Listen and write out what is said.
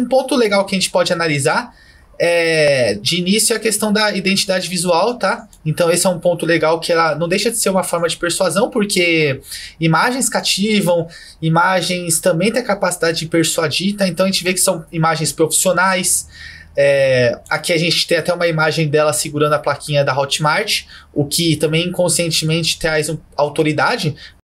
um ponto legal que a gente pode analisar é, de início é a questão da identidade visual, tá? Então esse é um ponto legal que ela não deixa de ser uma forma de persuasão, porque imagens cativam, imagens também têm a capacidade de persuadir, tá? Então a gente vê que são imagens profissionais. É, aqui a gente tem até uma imagem dela segurando a plaquinha da Hotmart, o que também inconscientemente traz autoridade,